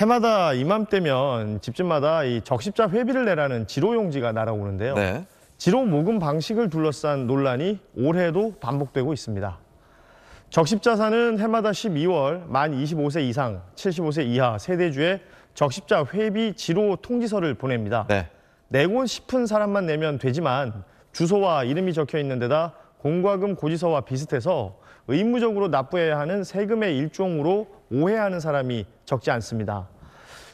해마다 이맘때면 집집마다 이 적십자 회비를 내라는 지로용지가 날아오는데요. 네. 지로 모금 방식을 둘러싼 논란이 올해도 반복되고 있습니다. 적십자사는 해마다 12월 만 25세 이상 75세 이하 세대주에 적십자 회비 지로 통지서를 보냅니다. 네. 내고 싶은 사람만 내면 되지만 주소와 이름이 적혀 있는 데다 공과금 고지서와 비슷해서 의무적으로 납부해야 하는 세금의 일종으로 오해하는 사람이 적지 않습니다.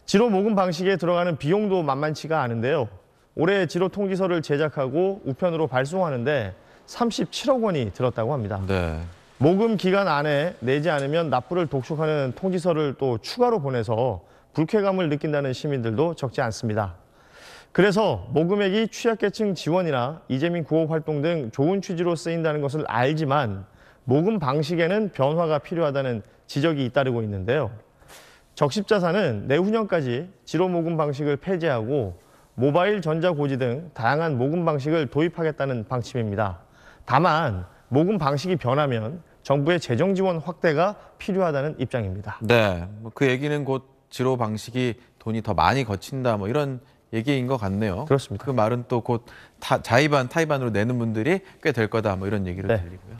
지로 모금 방식에 들어가는 비용도 만만치가 않은데요. 올해 지로 통지서를 제작하고 우편으로 발송하는데 37억 원이 들었다고 합니다. 네. 모금 기간 안에 내지 않으면 납부를 독촉하는 통지서를 또 추가로 보내서 불쾌감을 느낀다는 시민들도 적지 않습니다. 그래서 모금액이 취약계층 지원이나 이재민 구호 활동 등 좋은 취지로 쓰인다는 것을 알지만 모금 방식에는 변화가 필요하다는 지적이 잇따르고 있는데요. 적십자산은 내후년까지 지로 모금 방식을 폐지하고 모바일 전자고지 등 다양한 모금 방식을 도입하겠다는 방침입니다. 다만 모금 방식이 변하면 정부의 재정 지원 확대가 필요하다는 입장입니다. 네, 뭐 그 얘기는 곧 지로 방식이 돈이 더 많이 거친다 뭐 이런 얘기인 것 같네요. 그렇습니다. 그 말은 또 곧 자의반 타의반으로 내는 분들이 꽤 될 거다 뭐 이런 얘기를 네. 들리고요.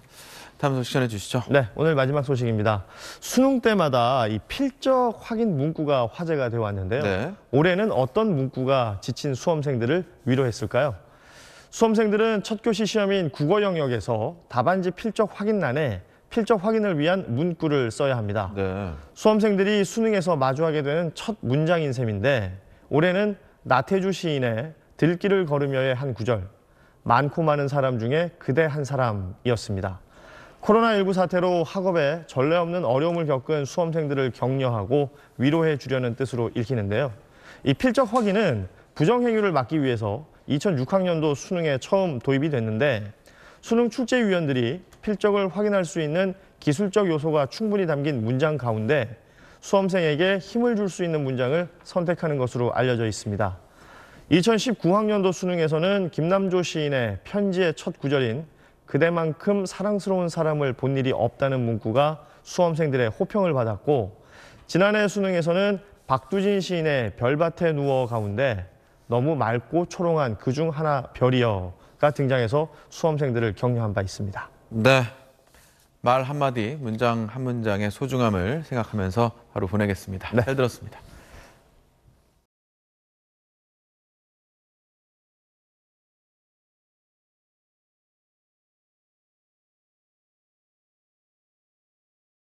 다음 소식 전해주시죠. 네, 오늘 마지막 소식입니다. 수능 때마다 이 필적 확인 문구가 화제가 되어 왔는데요. 네. 올해는 어떤 문구가 지친 수험생들을 위로했을까요? 수험생들은 첫 교시 시험인 국어 영역에서 답안지 필적 확인란에 필적 확인을 위한 문구를 써야 합니다. 네. 수험생들이 수능에서 마주하게 되는 첫 문장인 셈인데 올해는 나태주 시인의 들길을 걸으며의 한 구절 많고 많은 사람 중에 그대 한 사람이었습니다. 코로나19 사태로 학업에 전례 없는 어려움을 겪은 수험생들을 격려하고 위로해 주려는 뜻으로 읽히는데요. 이 필적 확인은 부정행위를 막기 위해서 2006학년도 수능에 처음 도입이 됐는데 수능 출제위원들이 필적을 확인할 수 있는 기술적 요소가 충분히 담긴 문장 가운데 수험생에게 힘을 줄 수 있는 문장을 선택하는 것으로 알려져 있습니다. 2019학년도 수능에서는 김남조 시인의 편지의 첫 구절인 그대만큼 사랑스러운 사람을 본 일이 없다는 문구가 수험생들의 호평을 받았고 지난해 수능에서는 박두진 시인의 별밭에 누워 가운데 너무 맑고 초롱한 그중 하나 별이여가 등장해서 수험생들을 격려한 바 있습니다. 네. 말 한마디, 문장 한 문장의 소중함을 생각하면서 하루 보내겠습니다. 네. 잘 들었습니다.